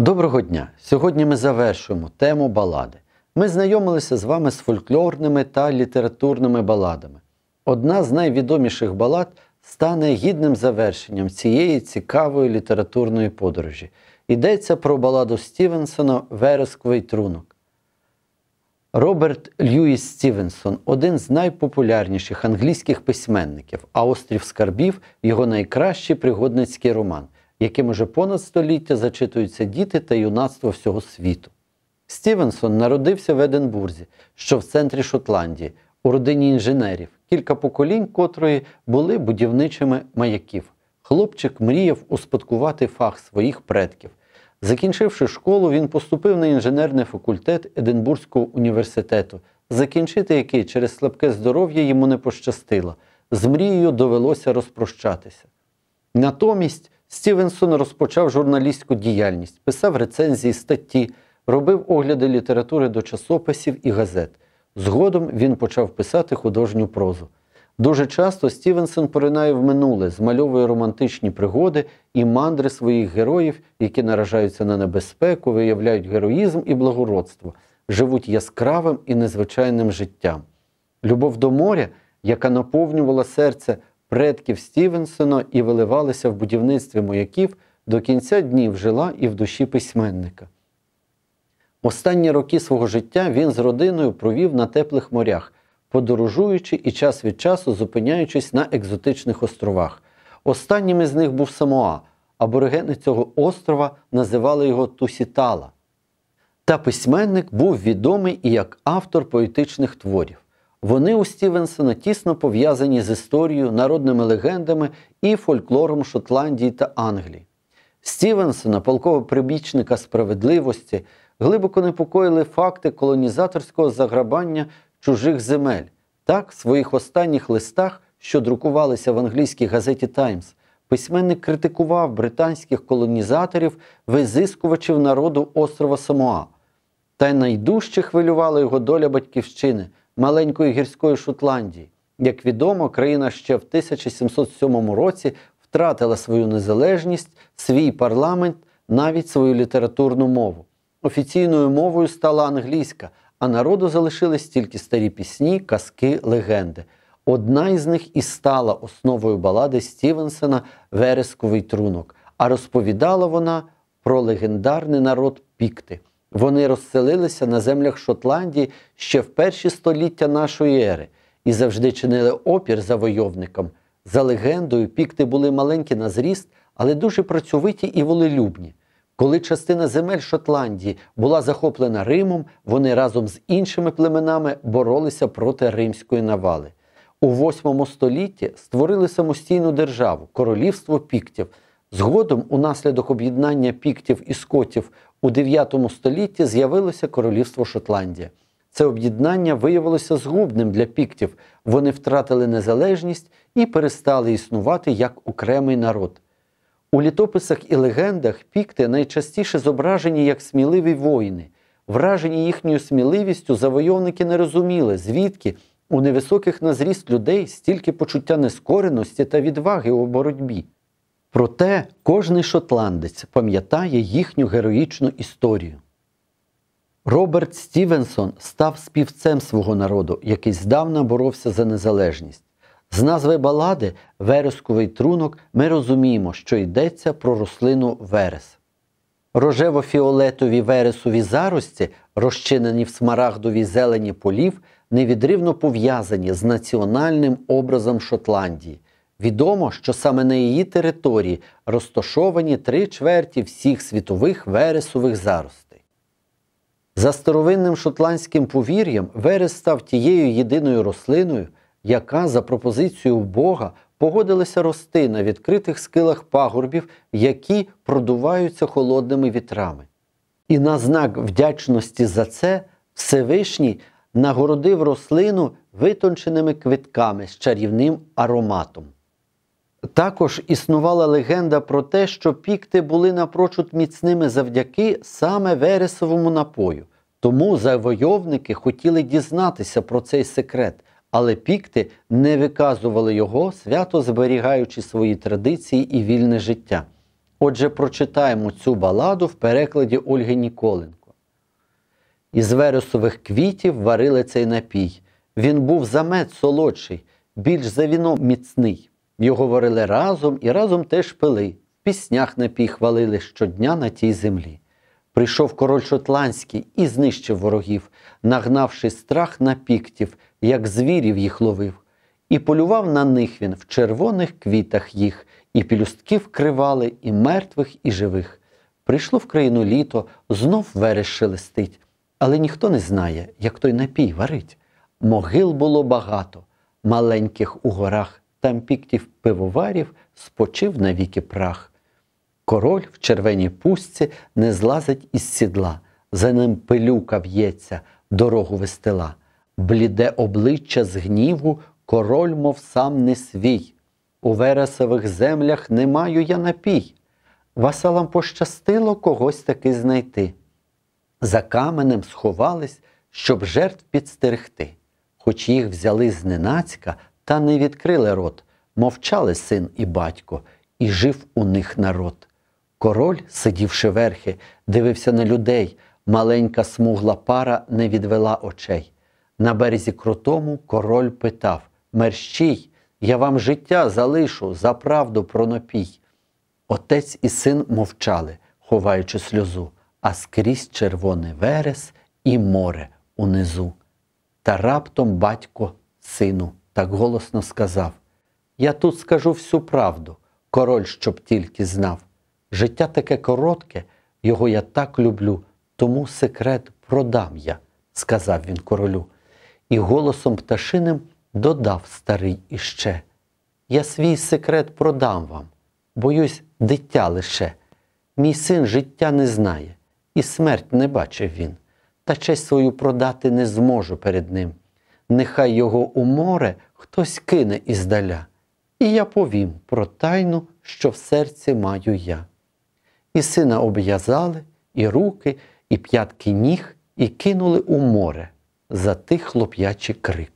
Доброго дня! Сьогодні ми завершуємо тему балади. Ми знайомилися з вами з фольклорними та літературними баладами. Одна з найвідоміших балад стане гідним завершенням цієї цікавої літературної подорожі. Йдеться про баладу Стівенсона Вересковий трунок. Роберт Льюіс Стівенсон один з найпопулярніших англійських письменників, а острів Скарбів його найкращий пригодницький роман яким уже понад століття зачитуються діти та юнацтво всього світу. Стівенсон народився в Единбурзі, що в центрі Шотландії, у родині інженерів, кілька поколінь котрої були будівничими маяків. Хлопчик мріяв успадкувати фах своїх предків. Закінчивши школу, він поступив на інженерний факультет Единбурзького університету, закінчити який через слабке здоров'я йому не пощастило. З мрією довелося розпрощатися. Натомість Стівенсон розпочав журналістську діяльність, писав рецензії статті, робив огляди літератури до часописів і газет. Згодом він почав писати художню прозу. Дуже часто Стівенсон поринає в минуле, змальовує романтичні пригоди і мандри своїх героїв, які наражаються на небезпеку, виявляють героїзм і благородство, живуть яскравим і незвичайним життям. Любов до моря, яка наповнювала серце предків Стівенсона і виливалися в будівництві маяків, до кінця днів жила і в душі письменника. Останні роки свого життя він з родиною провів на теплих морях, подорожуючи і час від часу зупиняючись на екзотичних островах. Останнім із них був Самоа, аборигени цього острова називали його Тусітала. Та письменник був відомий і як автор поетичних творів. Вони у Стівенсона тісно пов'язані з історією, народними легендами і фольклором Шотландії та Англії. Стівенсона, полкового прибічника справедливості, глибоко непокоїли факти колонізаторського заграбання чужих земель. Так, в своїх останніх листах, що друкувалися в англійській газеті Таймс, письменник критикував британських колонізаторів, визискувачів народу острова Самоа. Та й найдужче хвилювала його доля батьківщини маленької гірської Шотландії. Як відомо, країна ще в 1707 році втратила свою незалежність, свій парламент, навіть свою літературну мову. Офіційною мовою стала англійська, а народу залишились тільки старі пісні, казки, легенди. Одна із них і стала основою балади Стівенсена Вересковий трунок, а розповідала вона про легендарний народ Пікти. Вони розселилися на землях Шотландії ще в перші століття нашої ери і завжди чинили опір завойовникам. За легендою, пікти були маленькі на зріст, але дуже працьовиті і волелюбні. Коли частина земель Шотландії була захоплена Римом, вони разом з іншими племенами боролися проти римської навали. У VIII столітті створили самостійну державу королівство піктів. Згодом, унаслідок об'єднання піктів і скотів у 9 столітті з'явилося королівство Шотландія. Це об'єднання виявилося згубним для піктів. Вони втратили незалежність і перестали існувати як окремий народ. У літописах і легендах пікти найчастіше зображені як сміливі воїни. Вражені їхньою сміливістю, завойовники не розуміли, звідки у невисоких на зріст людей стільки почуття нескореності та відваги у боротьбі. Проте кожний шотландець пам'ятає їхню героїчну історію. Роберт Стівенсон став співцем свого народу, який здавна боровся за незалежність. З назви балади Вересковий трунок ми розуміємо, що йдеться про рослину Верес. Рожево-фіолетові вересові зарості, розчинені в смарагдовій зелені полів, невідривно пов'язані з національним образом Шотландії, Відомо, що саме на її території розташовані три чверті всіх світових вересових заростей. За старовинним шотландським повір'ям, верес став тією єдиною рослиною, яка, за пропозицією Бога, погодилася рости на відкритих скилах пагорбів, які продуваються холодними вітрами. І на знак вдячності за це Всевишній нагородив рослину витонченими квітками з чарівним ароматом. Також існувала легенда про те, що пікти були напрочуд міцними завдяки саме Вересовому напою. Тому завойовники хотіли дізнатися про цей секрет, але пікти не виказували його, свято зберігаючи свої традиції і вільне життя. Отже, прочитаємо цю баладу в перекладі Ольги Ніколенко. Із вересових квітів варили цей напій. Він був замет солодший, більш за віно міцний. Його варили разом і разом теж пили, в піснях напій хвалили щодня на тій землі. Прийшов король шотландський і знищив ворогів, нагнавши страх на піктів, як звірів їх ловив, і полював на них він в червоних квітах їх, і пілюстки вкривали, і мертвих, і живих. Прийшло в країну літо, знов вереш шелестить, але ніхто не знає, як той напій варить. Могил було багато, маленьких у горах там піктів пивоварів спочив навіки прах. Король в червеній пустці не злазить із сідла, за ним пилюка в'ється, дорогу вестила. Бліде обличчя з гніву, король, мов сам не свій. У вересових землях не маю я напій. Васалам пощастило когось таки знайти. За каменем сховались, щоб жертв підстерегти, хоч їх взяли зненацька та не відкрили рот, мовчали син і батько, і жив у них народ. Король, сидівши верхи, дивився на людей. Маленька смугла пара не відвела очей. На березі крутому король питав Мерщій, я вам життя залишу за правду пронопій. Отець і син мовчали, ховаючи сльозу, а скрізь червоний верес і море унизу. Та раптом батько сину так голосно сказав: Я тут скажу всю правду, король щоб тільки знав. Життя таке коротке, його я так люблю, тому секрет продам я, сказав він королю. І голосом пташиним додав старий іще. Я свій секрет продам вам, боюсь, дитя лише. Мій син життя не знає, і смерть не бачив він, та честь свою продати не зможу перед ним нехай його у море хтось кине іздаля, і я повім про тайну, що в серці маю я. І сина обв'язали, і руки, і п'ятки ніг, і кинули у море за тих хлоп'ячий крик.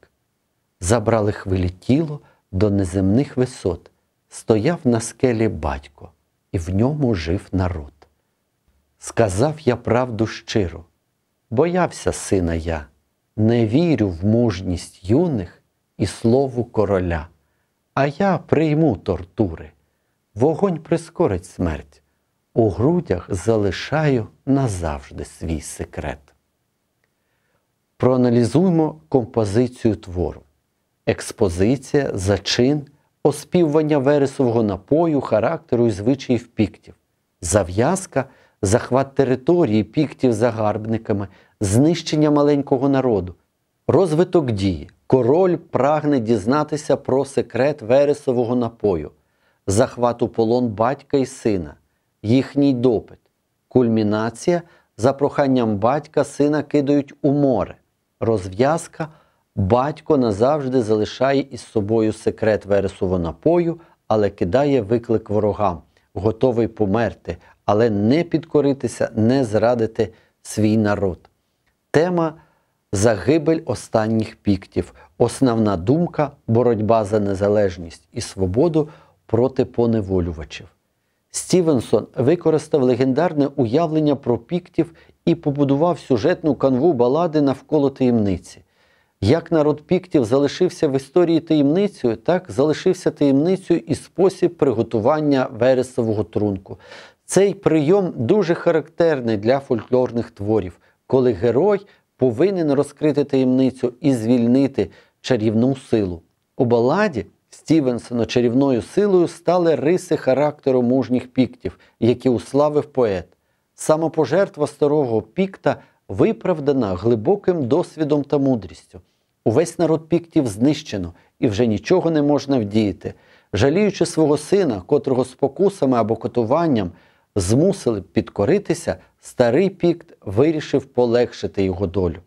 Забрали хвилі тіло до неземних висот, стояв на скелі батько, і в ньому жив народ. Сказав я правду щиро, боявся сина я не вірю в мужність юних і слову короля, а я прийму тортури, вогонь прискорить смерть, у грудях залишаю назавжди свій секрет. Проаналізуємо композицію твору. Експозиція, зачин, оспівування вересового напою, характеру і звичаїв піктів, зав'язка, захват території піктів загарбниками, знищення маленького народу. Розвиток дії. Король прагне дізнатися про секрет Вересового напою, захват у полон батька і сина, їхній допит, кульмінація за проханням батька сина кидають у море. Розв'язка батько назавжди залишає із собою секрет Вересового напою, але кидає виклик ворогам, готовий померти, але не підкоритися, не зрадити свій народ тема загибель останніх піктів, основна думка боротьба за незалежність і свободу проти поневолювачів. Стівенсон використав легендарне уявлення про піктів і побудував сюжетну канву балади навколо таємниці. Як народ піктів залишився в історії таємницею, так залишився таємницею і спосіб приготування вересового трунку. Цей прийом дуже характерний для фольклорних творів коли герой повинен розкрити таємницю і звільнити чарівну силу. У баладі Стівенсона чарівною силою стали риси характеру мужніх піктів, які уславив поет. Самопожертва старого пікта виправдана глибоким досвідом та мудрістю. Увесь народ піктів знищено і вже нічого не можна вдіяти. Жаліючи свого сина, котрого спокусами або котуванням змусили підкоритися, старий пікт вирішив полегшити його долю.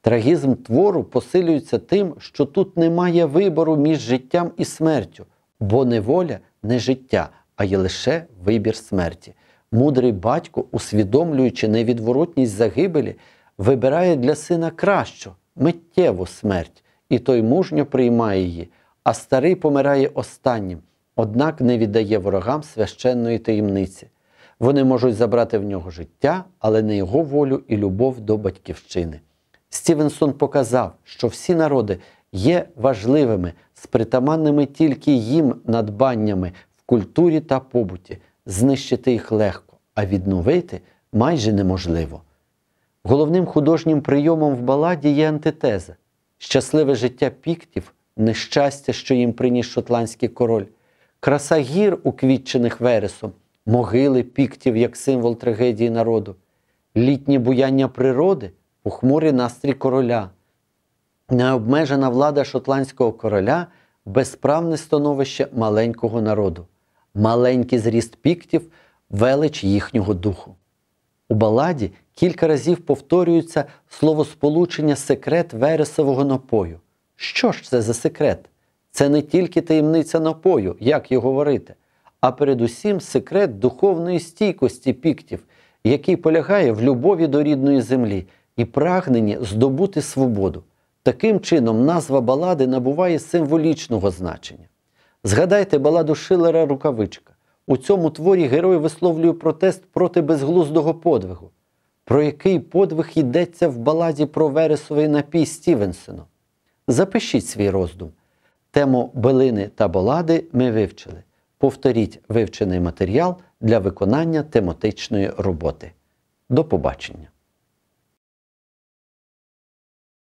Трагізм твору посилюється тим, що тут немає вибору між життям і смертю, бо неволя не життя, а є лише вибір смерті. Мудрий батько, усвідомлюючи невідворотність загибелі, вибирає для сина кращу, миттєву смерть, і той мужньо приймає її, а старий помирає останнім, однак не віддає ворогам священної таємниці. Вони можуть забрати в нього життя, але не його волю і любов до батьківщини. Стівенсон показав, що всі народи є важливими, з тільки їм надбаннями в культурі та побуті, знищити їх легко, а відновити майже неможливо. Головним художнім прийомом в баладі є антитеза щасливе життя піктів, нещастя, що їм приніс шотландський король, краса гір, уквітчених вересом могили піктів як символ трагедії народу, літні буяння природи, ухмурий настрій короля, необмежена влада шотландського короля, безправне становище маленького народу, маленький зріст піктів, велич їхнього духу. У баладі кілька разів повторюється словосполучення секрет вересового напою. Що ж це за секрет? Це не тільки таємниця напою, як його говорити а передусім секрет духовної стійкості піктів, який полягає в любові до рідної землі і прагненні здобути свободу. Таким чином, назва балади набуває символічного значення. Згадайте баладу Шилера Рукавичка. У цьому творі герой висловлює протест проти безглуздого подвигу. Про який подвиг йдеться в баладі про вересовий напій Стівенсона. Запишіть свій роздум. Тему белини та балади ми вивчили. Повторіть вивчений матеріал для виконання тематичної роботи. До побачення!